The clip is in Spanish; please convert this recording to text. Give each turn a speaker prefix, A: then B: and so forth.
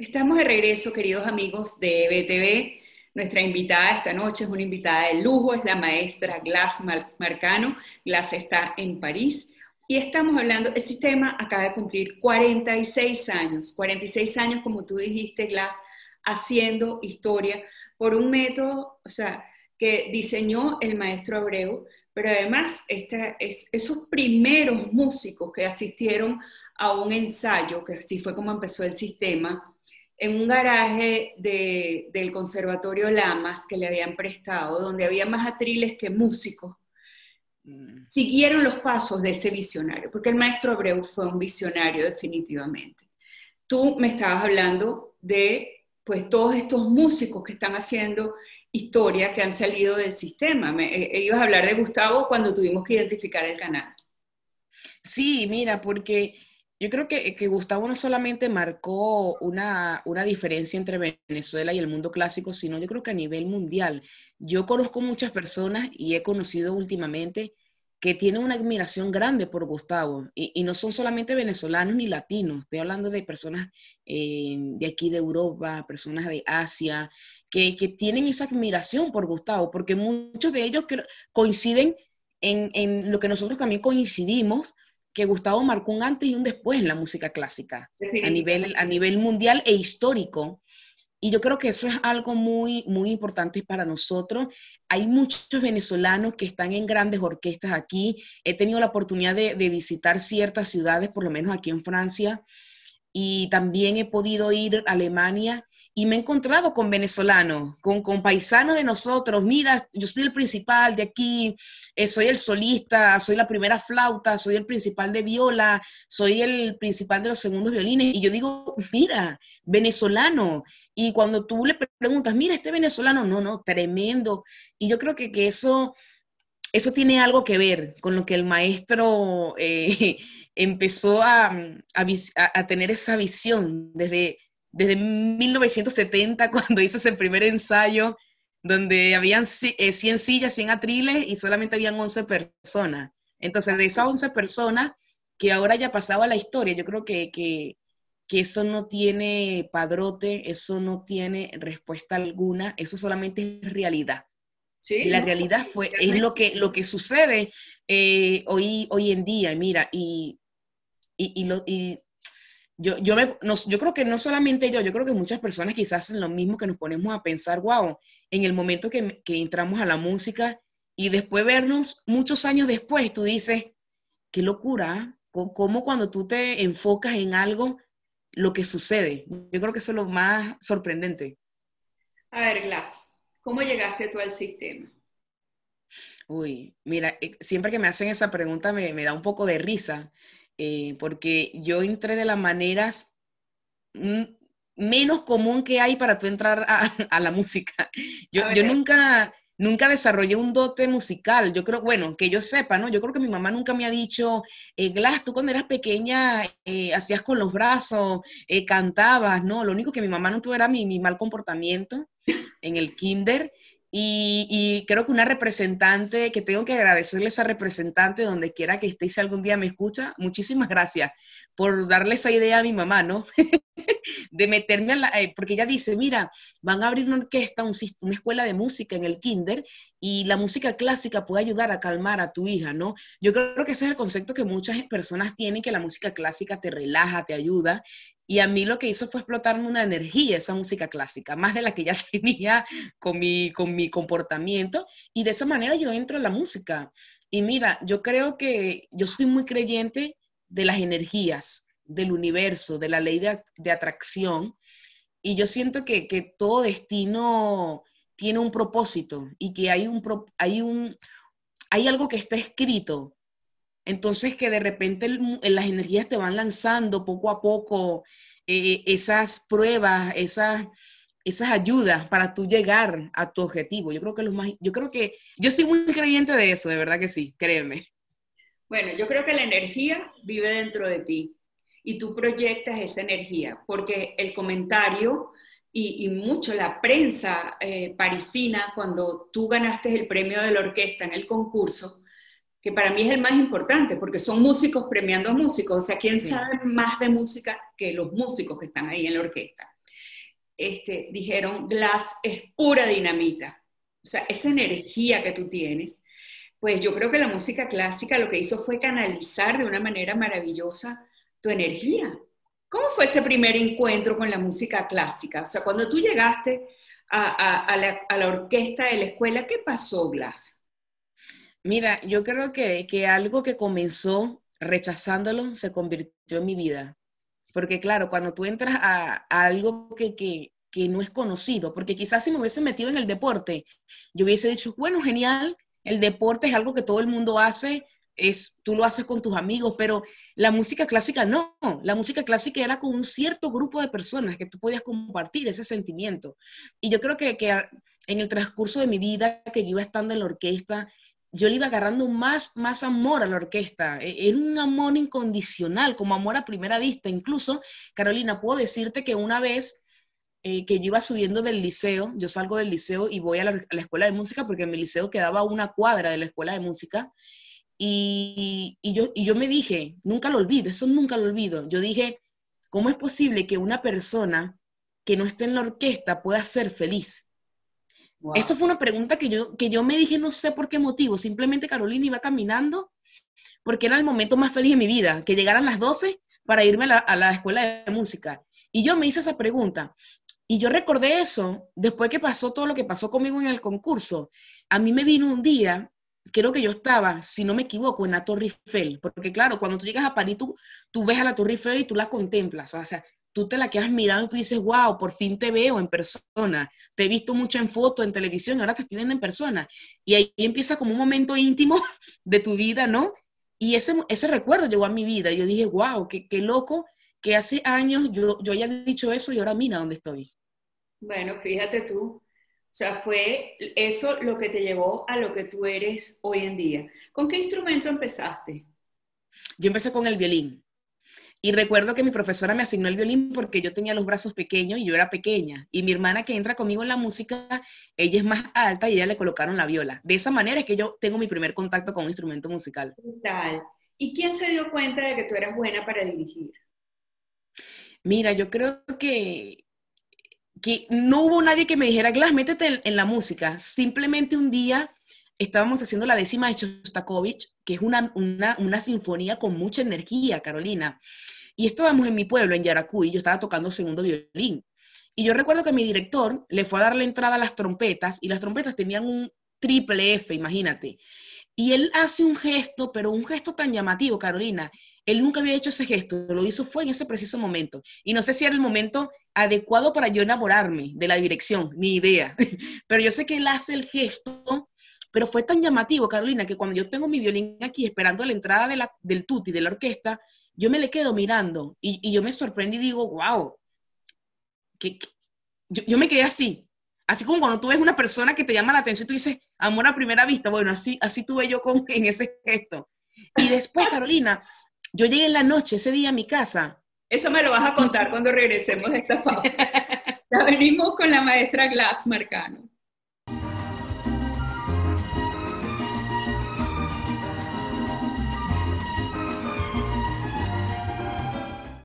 A: Estamos de regreso, queridos amigos de BTV. Nuestra invitada esta noche es una invitada de lujo, es la maestra Glass Marcano. Glass está en París y estamos hablando, el sistema acaba de cumplir 46 años, 46 años, como tú dijiste, Glass, haciendo historia por un método, o sea, que diseñó el maestro Abreu, pero además es, esos primeros músicos que asistieron a un ensayo, que así fue como empezó el sistema, en un garaje del Conservatorio Lamas que le habían prestado, donde había más atriles que músicos, mm. siguieron los pasos de ese visionario, porque el maestro Abreu fue un visionario definitivamente. Tú me estabas hablando de pues todos estos músicos que están haciendo historia que han salido del sistema. Me, eh, eh, ibas a hablar de Gustavo cuando tuvimos que identificar el canal.
B: Sí, mira, porque yo creo que, Gustavo no solamente marcó una, diferencia entre Venezuela y el mundo clásico, sino yo creo que a nivel mundial. Yo conozco muchas personas y he conocido últimamente que tienen una admiración grande por Gustavo. Y, no son solamente venezolanos ni latinos, estoy hablando de personas eh, de aquí de Europa, personas de Asia, que, tienen esa admiración por Gustavo, porque muchos de ellos coinciden en, en lo que nosotros también coincidimos que Gustavo marcó un antes y un después en la música clásica, a nivel, a nivel mundial e histórico. Y yo creo que eso es algo muy, muy importante para nosotros. Hay muchos venezolanos que están en grandes orquestas aquí. He tenido la oportunidad de visitar ciertas ciudades, por lo menos aquí en Francia, y también he podido ir a Alemania y me he encontrado con venezolanos, con, con paisanos de nosotros, mira, yo soy el principal de aquí, eh, soy el solista, soy la primera flauta, soy el principal de viola, soy el principal de los segundos violines, y yo digo, mira, venezolano, y cuando tú le preguntas, mira, este venezolano, no, no, tremendo, y yo creo que, que eso, eso tiene algo que ver con lo que el maestro eh, empezó a, a, a tener esa visión desde desde 1970, cuando hice ese primer ensayo, donde habían 100 eh, sillas, 100 atriles y solamente habían 11 personas. Entonces, de esas 11 personas que ahora ya pasaba la historia, yo creo que, eso no tiene padrote, eso no tiene respuesta alguna, eso solamente es realidad.
A: Sí, la realidad
B: fue, es lo que, lo que sucede eh, hoy, hoy en día, mira, y, y, lo, y yo, yo, creo que no solamente yo, yo creo que muchas personas quizás hacen lo mismo que nos ponemos a pensar, wow, en el momento que, entramos a la música y después vernos muchos años después, tú dices, qué locura, cómo cuando tú te enfocas en algo, lo que sucede. Yo creo que eso es lo más sorprendente.
A: A ver, Glass, ¿cómo llegaste tú al
B: sistema? Uy, mira, eh, siempre que me hacen esa pregunta me, me da un poco de risa, eh, porque yo entré de las maneras menos común que hay para tú entrar a, la música. Yo, nunca, nunca desarrollé un dote musical. Yo creo, bueno, que yo sepa, ¿no? Yo creo que mi mamá nunca me ha dicho, eh, Glass, tú cuando eras pequeña eh, hacías con los brazos, cantabas, ¿no? Lo único que mi mamá no tuvo era mi, mi mal comportamiento en el kinder. Y, creo que una representante, que tengo que agradecerle a esa representante, donde quiera que esté algún día me escucha, muchísimas gracias por darle esa idea a mi mamá, ¿no? de meterme a la... Eh, porque ella dice, mira, van a abrir una orquesta, un, una escuela de música en el kinder y la música clásica puede ayudar a calmar a tu hija, ¿no? Yo creo que ese es el concepto que muchas personas tienen, que la música clásica te relaja, te ayuda y a mí lo que hizo fue explotarme una energía esa música clásica, más de la que ya tenía con mi, con mi comportamiento. Y de esa manera yo entro en la música. Y mira, yo creo que yo soy muy creyente de las energías, del universo, de la ley de, atracción. Y yo siento que, todo destino tiene un propósito y que hay, un, hay, un, hay algo que está escrito entonces que de repente eh, las energías te van lanzando poco a poco eh, esas pruebas, esas, esas ayudas para tú llegar a tu objetivo. Yo creo que los más, yo creo que yo soy muy creyente de eso, de verdad que sí, créeme.
A: Bueno, yo creo que la energía vive dentro de ti y tú proyectas esa energía, porque el comentario y, y mucho la prensa eh, parisina, cuando tú ganaste el premio de la orquesta en el concurso, que para mí es el más importante, porque son músicos premiando a músicos, o sea, ¿quién sabe más de música que los músicos que están ahí en la orquesta? Este, dijeron, Glass es pura dinamita, o sea, esa energía que tú tienes, pues yo creo que la música clásica lo que hizo fue canalizar de una manera maravillosa tu energía. ¿Cómo fue ese primer encuentro con la música clásica? O sea, cuando tú llegaste a, la, a la orquesta de la escuela,
B: ¿qué pasó, Glass? Mira, yo creo que, algo que comenzó rechazándolo se convirtió en mi vida. Porque claro, cuando tú entras a, algo que, no es conocido, porque quizás si me hubiese metido en el deporte, yo hubiese dicho, bueno, genial, el deporte es algo que todo el mundo hace, es, tú lo haces con tus amigos, pero la música clásica no, la música clásica era con un cierto grupo de personas que tú podías compartir ese sentimiento. Y yo creo que, que en el transcurso de mi vida, que yo iba estando en la orquesta, yo le iba agarrando más, más amor a la orquesta. E, era un amor incondicional, como amor a primera vista. Incluso, Carolina, puedo decirte que una vez eh, que yo iba subiendo del liceo, yo salgo del liceo y voy a la, escuela de música porque en mi liceo quedaba una cuadra de la escuela de música. Y, yo, y yo me dije, nunca lo olvido, eso nunca lo olvido. Yo dije, ¿cómo es posible que una persona que no esté en la orquesta pueda ser feliz? Eso fue una pregunta que yo, que yo me dije, no sé por qué motivo, simplemente Carolina iba caminando porque era el momento más feliz de mi vida, que llegaran las 12 para irme a la, escuela de música. Y yo me hice esa pregunta. Y yo recordé eso después que pasó todo lo que pasó conmigo en el concurso. A mí me vino un día, creo que yo estaba, si no me equivoco, en la Torre Eiffel, porque claro, cuando tú llegas a París, tú, tú ves a la Torre Eiffel y tú la contemplas, o sea, tú te la quedas mirando y tú dices, wow, por fin te veo en persona, te he visto mucho en foto, en televisión, ahora te estoy viendo en persona. Y ahí empieza como un momento íntimo de tu vida, ¿no? Y ese, ese recuerdo llegó a mi vida. Yo dije, wow, qué, qué loco que hace años yo, yo haya dicho eso y ahora mira dónde estoy.
A: Bueno, fíjate tú, o sea, fue eso lo que te llevó a lo que tú eres hoy en día. ¿Con qué instrumento empezaste?
B: Yo empecé con el violín. Y recuerdo que mi profesora me asignó el violín porque yo tenía los brazos pequeños y yo era pequeña. Y mi hermana que entra conmigo en la música, ella es más alta y ella le colocaron la viola. De esa manera es que yo tengo mi primer contacto con un instrumento musical. Tal. ¿Y quién se dio cuenta de que tú eras buena para dirigir? Mira, yo creo que, no hubo nadie que me dijera, Glass, métete en la música. Simplemente un día estábamos haciendo la décima de Shostakovich, que es una, una, sinfonía con mucha energía, Carolina. Y estábamos en mi pueblo, en Yaracuy, yo estaba tocando segundo violín. Y yo recuerdo que mi director le fue a dar la entrada a las trompetas, y las trompetas tenían un triple F, imagínate. Y él hace un gesto, pero un gesto tan llamativo, Carolina. Él nunca había hecho ese gesto, lo hizo fue en ese preciso momento. Y no sé si era el momento adecuado para yo enamorarme de la dirección, ni idea. Pero yo sé que él hace el gesto pero fue tan llamativo, Carolina, que cuando yo tengo mi violín aquí esperando la entrada de la, del tutti, de la orquesta, yo me le quedo mirando y, yo me sorprendí y digo, wow, que, yo, me quedé así. Así como cuando tú ves una persona que te llama la atención y tú dices, amor a primera vista, bueno, así, así tuve yo con, en ese gesto. Y después, Carolina, yo llegué en la noche ese día a mi casa. Eso me lo vas a contar cuando regresemos de esta pausa.
A: Ya venimos con la maestra Glass Marcano.